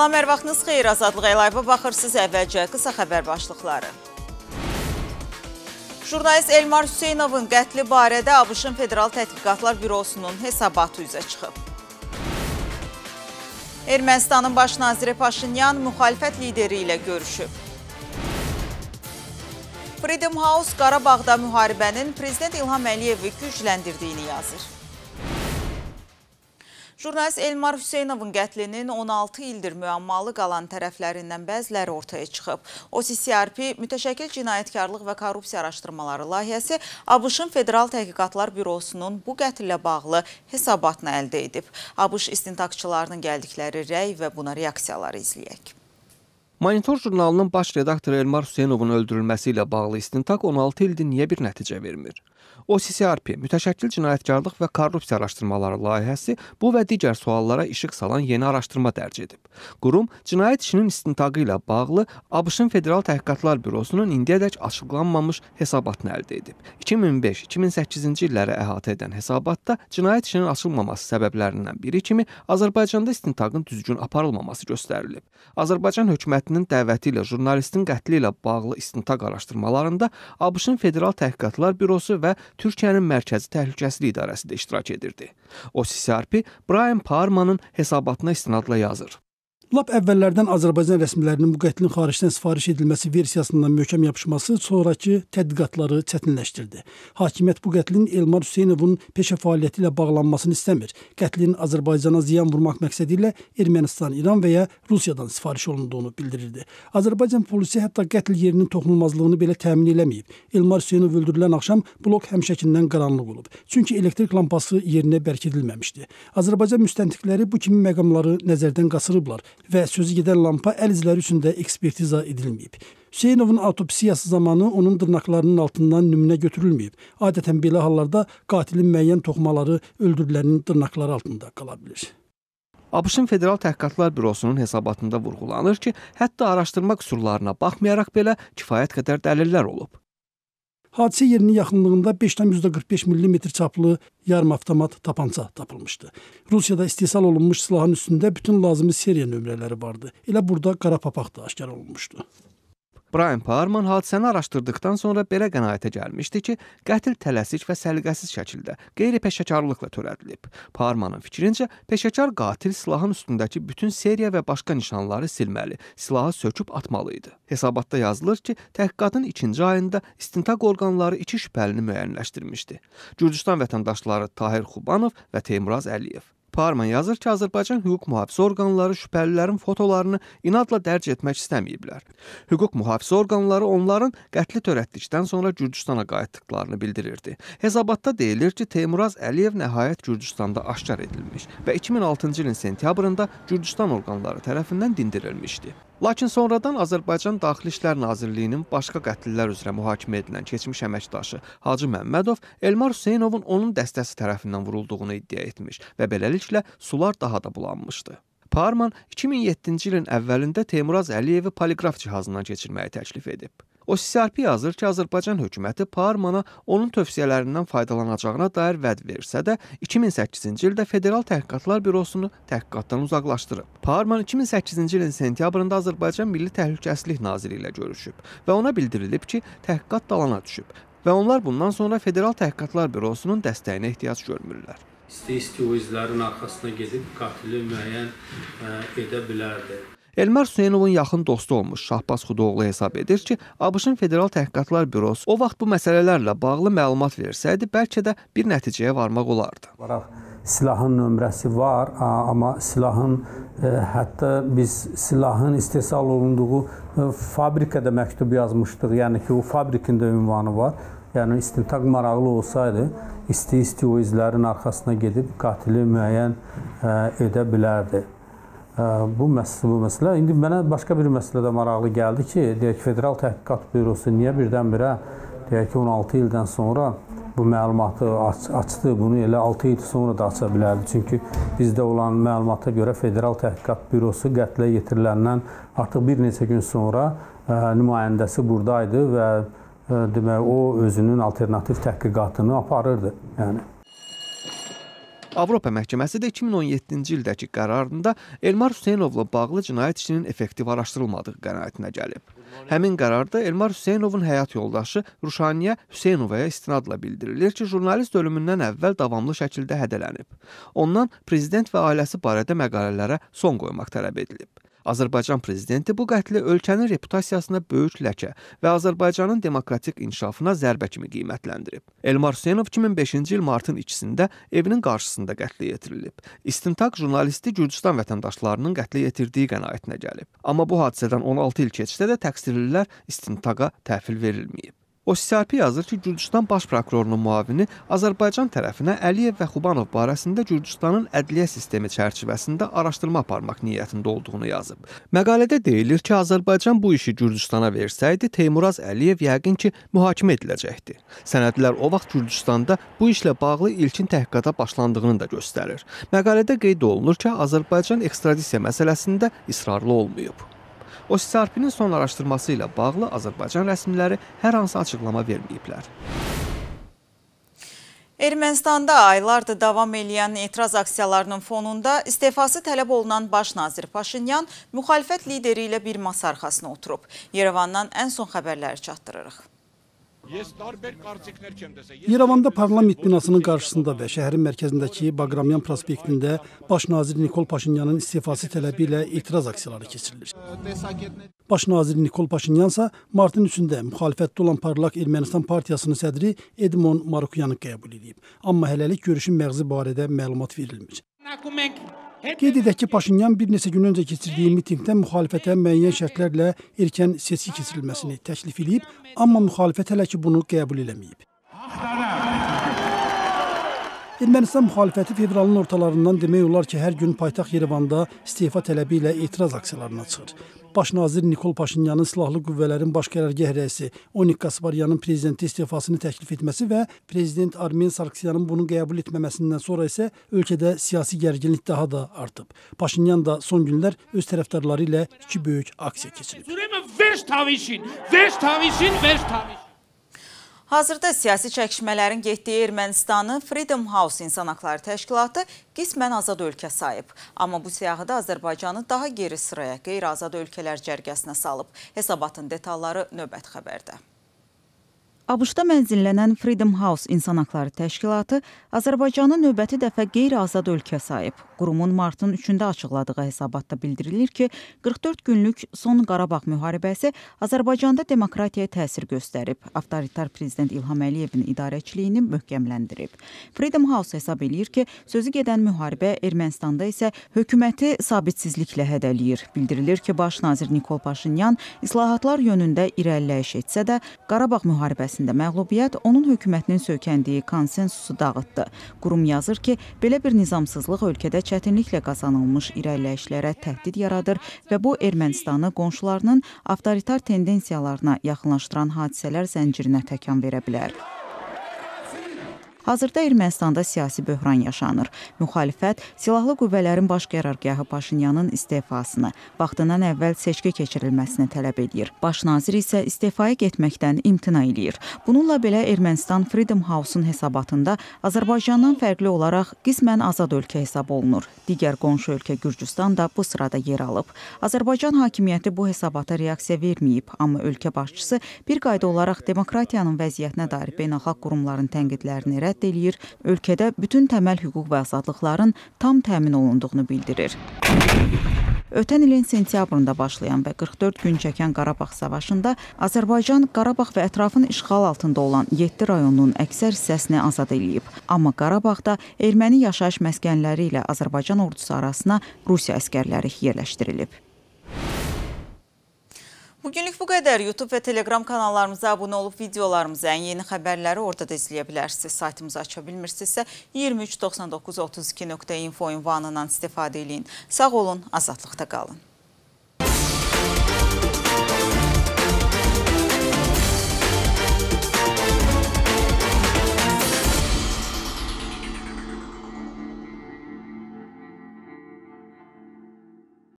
Salam, hər vaxtınız xeyir. Azadlıq Elayeva baxırsınız əvvəlcə qısa xəbər başlıqları. Jurnalist Elmar Hüseynovun qətli barədə ABŞ-ın Federal Tədqiqatlar Bürosunun hesabatı üzə çıxıb. Ermənistanın baş naziri Paşinyan müxalifət lideri ilə görüşüb. Freedom House Qarabağda müharibənin Prezident İlham Əliyevi gücləndirdiyini yazır. Jurnalist Elmar Hüseynovun qətlinin 16 ildir müəmmalı qalan tərəflərindən bəziləri ortaya çıxıb. OCCRP Mütəşəkkil Cinayətkarlıq və Korrupsiya Araşdırmaları layihəsi ABŞ-ın Federal Təhqiqatlar Bürosunun bu qətillə bağlı hesabatını əldə edib. ABŞ istintaqçılarının gəldikləri rəy və buna reaksiyaları izləyək. Monitor jurnalının baş redaktoru Elmar Hüseynovun öldürülməsi ilə bağlı istintaq 16 ildir niyə bir nəticə vermir? OCCRP mütəşəkkil cinayətkarlıq və korrupsiya araşdırmaları layihəsi bu və digər suallara işıq salan yeni araşdırma dərc edib. Qurum cinayət işinin istintaqı ilə bağlı ABŞ-ın Federal Təhqiqatlar Bürosunun indiyədək açıqlanmamış hesabatını əldə edib. 2005-2008-ci illəri əhatə edən hesabatda cinayət işinin açılmaması səbəblərindən biri kimi Azərbaycanda istintaqın düzgün aparılmaması göstərilib. Azərbaycan hökumətinin dəvəti ilə jurnalistin qətli ilə bağlı istintaq araşdırmalarında ABŞ-ın Federal Təhqiqatlar Bürosu və məşğələlərə Türkiyənin Mərkəzi Təhlükəsizlik İdarəsi də iştirak edirdi. O, CCRP Brian Parmanın hesabatına istinadla yazır. Lap əvvəllərdən Azərbaycan rəsmilərinin bu qətlin xaricdən sifariş edilməsi versiyasından möhkəm yapışması sonrakı tədqiqatları çətinləşdirdi. Hakimiyyət bu qətlin Elmar Hüseynovun peşə fəaliyyəti ilə bağlanmasını istəmir. Qətlin Azərbaycana ziyan vurmaq məqsədi ilə Ermənistan, İran və ya Rusiyadan sifariş olunduğunu bildirirdi. Azərbaycan polisi hətta qətl yerinin toxunulmazlığını belə təmin eləməyib. Elmar Hüseynov öldürülən axşam blok həmşəkindən qaranlıq olub. Çünki elektrik lampası yerinə bərkidilməmişdi. Azərbaycan müstəntiqləri bu kimi məqamları nəzərdən qaçırıblar və sözü gedən lampa əl izləri üçün də ekspertiza edilməyib. Hüseynovun autopsiyası zamanı onun dırnaqlarının altından nümunə götürülməyib. Adətən belə hallarda qatilin müəyyən toxumaları öldürülənin dırnaqları altında qala bilər. ABŞ-ın Federal Təhqiqatlar Bürosunun hesabatında vurğulanır ki, hətta araşdırma qüsurlarına baxmayaraq belə kifayət qədər dəlillər olub. Hadisə yerinin yaxınlığında 5,45 mm çaplı yarım avtomat tapança tapılmışdı. Rusiyada istehsal olunmuş silahın üstündə bütün lazımi seriya nömrələri vardı. Elə burada qara papaq da aşkar olunmuşdu. Brian Parman hadisəni araşdırdıqdan sonra belə qənaətə gəlmişdi ki, qətil tələsik və səliqəsiz şəkildə qeyri-peşəkarlıqla törədilib. Parmanın fikrincə, peşəkar qatil silahın üstündəki bütün seriya və başqa nişanları silməli, silahı söküb atmalı idi. Hesabatda yazılır ki, təhqiqatın ikinci ayında istintaq orqanları iki şübhəlini müəyyənləşdirmişdi. Gürcüstan vətəndaşları Tahir Xubanov və Teymraz Əliyev. Parman yazır ki, Azərbaycan hüquq mühafizə orqanları şübhəlilərin fotolarını inadla dərc etmək istəməyiblər. Hüquq mühafizə orqanları onların qətli törətdikdən sonra Gürcüstana qayıtdıqlarını bildirirdi. Hesabatda deyilir ki, Teymuraz Əliyev nəhayət Gürcüstanda aşkar edilmiş və 2006-cı ilin sentyabrında Gürcüstan orqanları tərəfindən dindirilmişdi. Lakin sonradan Azərbaycan Daxili İşlər Nazirliyinin başqa qətllər üzrə mühakimə edilən keçmiş əməkdaşı Hacı Məmmədov Elmar Hüseynovun onun dəstəsi tərəfindən vurulduğunu iddia etmiş və beləliklə sular daha da bulanmışdı. Parman 2007-ci ilin əvvəlində Teymur Əliyevi poliqraf cihazından keçirməyi təklif edib. OCR-Pİ yazır ki, Azərbaycan hökuməti Parmana onun tövsiyələrindən faydalanacağına dair vəd versə də, 2008-ci ildə Federal Təhqiqatlar Bürosunu təhqiqatdan uzaqlaşdırıb. Parman 2008-ci ilin sentyabrında Azərbaycan Milli Təhlükəsizlik Naziri ilə görüşüb və ona bildirilib ki, təhqiqat dalana düşüb və onlar bundan sonra Federal Təhqiqatlar Bürosunun dəstəyinə ehtiyac görmürlər isti-isti o izlərin arxasına gedib qatili müəyyən e, edə bilərdi. Elmar Hüseynovun yaxın dostu olmuş Şahbaz Xudoğlu hesab edir ki, ABŞ-ın Federal Təhqiqatlar Bürosu o vaxt bu məsələlərlə bağlı məlumat versəydi, bəlkə də bir nəticəyə varmaq olardı. Silahın nömrəsi var, amma silahın ə, e, hətta biz silahın istehsal olunduğu ə, e, fabrikada məktub yazmışdıq. Yəni ki, o fabrikində ünvanı var. Yəni istintaq maraqlı olsaydı, isti-isti o izlərin arxasına gedib qatili müəyyən ə, e, edə bilərdi. Hə, bu məsələ, bu məsələ. İndi mənə başqa bir məsələ də maraqlı gəldi ki, deyək ki, Federal Təhqiqat Bürosu niyə birdən-birə deyək ki, 16 ildən sonra bu məlumatı aç açdı, bunu elə 6 il sonra da aça bilərdi. Çünki bizdə olan məlumata görə Federal Təhqiqat Bürosu qətlə yetiriləndən artıq bir neçə gün sonra ə, hə, nümayəndəsi buradaydı və ə, hə, demək o özünün alternativ təhqiqatını aparırdı. Yəni Avropa Məhkəməsi də 2017-ci ildəki qərarında Elmar Hüseynovla bağlı cinayət işinin effektiv araşdırılmadığı qənaətinə gəlib. Həmin qərarda Elmar Hüseynovun həyat yoldaşı Ruşaniyə Hüseynovaya istinadla bildirilir ki, jurnalist ölümündən əvvəl davamlı şəkildə hədələnib. Ondan prezident və ailəsi barədə məqalələrə son qoymaq tələb edilib. Azərbaycan prezidenti bu qətli ölkənin reputasiyasına böyük ləkə və Azərbaycanın demokratik inkişafına zərbə kimi qiymətləndirib. Elmar Hüseynov 2005-ci il martın 2-də evinin qarşısında qətlə yetirilib. İstintaq jurnalisti Gürcüstan vətəndaşlarının qətlə yetirdiyi qənaətinə gəlib. Amma bu hadisədən 16 il keçsə də təqsirlilər istintaqa təhvil verilməyib. O CRP yazır ki, Gürcüstan Baş prokurorunun müavini Azərbaycan tərəfinə Əliyev və Xubanov barəsində Gürcüstanın ədliyyə sistemi çərçivəsində araşdırma aparmaq niyyətində olduğunu yazıb. Məqalədə deyilir ki, Azərbaycan bu işi Gürcüstana versəydi, Teymuraz Əliyev yəqin ki, mühakimə ediləcəkdi. Sənədlər o vaxt Gürcüstanda bu işlə bağlı ilkin təhqiqata başlandığını da göstərir. Məqalədə qeyd olunur ki, Azərbaycan ekstradisiya məsələsində israrlı olmayıb. OSSRP-nin son araşdırması ilə bağlı Azərbaycan rəsmiləri hər hansı açıqlama verməyiblər. Ermənistanda aylardır davam edən etiraz aksiyalarının fonunda istifası tələb olunan baş nazir Paşinyan müxalifət lideri ilə bir masa arxasına oturub. Yerevandan ən son xəbərləri çatdırırıq. İrəvanda parlament binasının qarşısında və şəhərin mərkəzindəki Baqramyan prospektində baş nazir Nikol Paşinyanın istifası tələbi ilə etiraz aksiyaları keçirilir. Baş nazir Nikol Paşinyan isə martın 3-də müxalifətdə olan Parlaq Ermənistan partiyasının sədri Edmon Marukyanı qəbul edib. Amma hələlik görüşün məğzi barədə məlumat verilmir. Qeyd edək ki, Paşinyan bir neçə gün öncə keçirdiyi mitinqdə müxalifətə müəyyən şərtlərlə erkən seçki keçirilməsini təklif edib, amma müxalifət hələ ki bunu qəbul eləməyib. Axtaraq Ermənistan müxalifəti fevralın ortalarından demək olar ki, hər gün paytaxt Yerevanda istefa tələbi ilə etiraz aksiyalarına çıxır. Baş nazir Nikol Paşinyanın silahlı qüvvələrin baş qərargah rəisi Onik Kasparyanın prezidenti istefasını təklif etməsi və prezident Armen Sarkisyanın bunu qəbul etməməsindən sonra isə ölkədə siyasi gərginlik daha da artıb. Paşinyan da son günlər öz tərəfdarları ilə iki böyük aksiya keçirib. Verş tavişin, verş tavişin, verş tavişin. Hazırda siyasi çəkişmələrin getdiyi Ermənistanı Freedom House İnsan Haqları Təşkilatı qismən azad ölkə sayıb. Amma bu siyahıda Azərbaycanı daha geri sıraya qeyri-azad ölkələr cərgəsinə salıb. Hesabatın detalları növbət xəbərdə. ABŞ-da mənzillənən Freedom House İnsan Haqları Təşkilatı Azərbaycanı növbəti dəfə qeyri-azad ölkə sayıb. Qurumun martın 3-də açıqladığı hesabatda bildirilir ki, 44 günlük son Qarabağ müharibəsi Azərbaycanda demokratiyaya təsir göstərib, avtoritar prezident İlham Əliyevin idarəçiliyini möhkəmləndirib. Freedom House hesab eləyir ki, sözü gedən müharibə Ermənistanda isə hökuməti sabitsizliklə hədələyir. Bildirilir ki, baş nazir Nikol Paşinyan islahatlar yönündə irəliləyiş etsə də, Qarabağ müharibəsi nəticəsində məğlubiyyət onun hökumətinin söykəndiyi konsensusu dağıtdı. Qurum yazır ki, belə bir nizamsızlıq ölkədə çətinliklə qazanılmış irəliləyişlərə təhdid yaradır və bu Ermənistanı qonşularının avtoritar tendensiyalarına yaxınlaşdıran hadisələr zəncirinə təkan verə bilər. Hazırda Ermənistanda siyasi böhran yaşanır. Müxalifət silahlı qüvvələrin baş qərargahı Paşinyanın istefasını, vaxtından əvvəl seçki keçirilməsini tələb edir. Baş nazir isə istefaya getməkdən imtina eləyir. Bununla belə Ermənistan Freedom House-un hesabatında Azərbaycandan fərqli olaraq qismən azad ölkə hesab olunur. Digər qonşu ölkə Gürcüstan da bu sırada yer alıb. Azərbaycan hakimiyyəti bu hesabata reaksiya verməyib, amma ölkə başçısı bir qayda olaraq demokratiyanın vəziyyətinə dair beynəlxalq qurumların tənqidlərini rədd vəsatət eləyir, ölkədə bütün təməl hüquq və azadlıqların tam təmin olunduğunu bildirir. Ötən ilin sentyabrında başlayan və 44 gün çəkən Qarabağ savaşında Azərbaycan Qarabağ və ətrafın işğal altında olan 7 rayonun əksər hissəsini azad eləyib. Amma Qarabağda erməni yaşayış məskənləri ilə Azərbaycan ordusu arasına Rusiya əskərləri yerləşdirilib. Bugünlük bu qədər. YouTube və Telegram kanallarımıza abunə olub videolarımıza ən yeni xəbərləri orada da izləyə bilərsiniz. Saytımızı aça bilmirsinizsə 239932.info ünvanından istifadə edin. Sağ olun, azadlıqda qalın.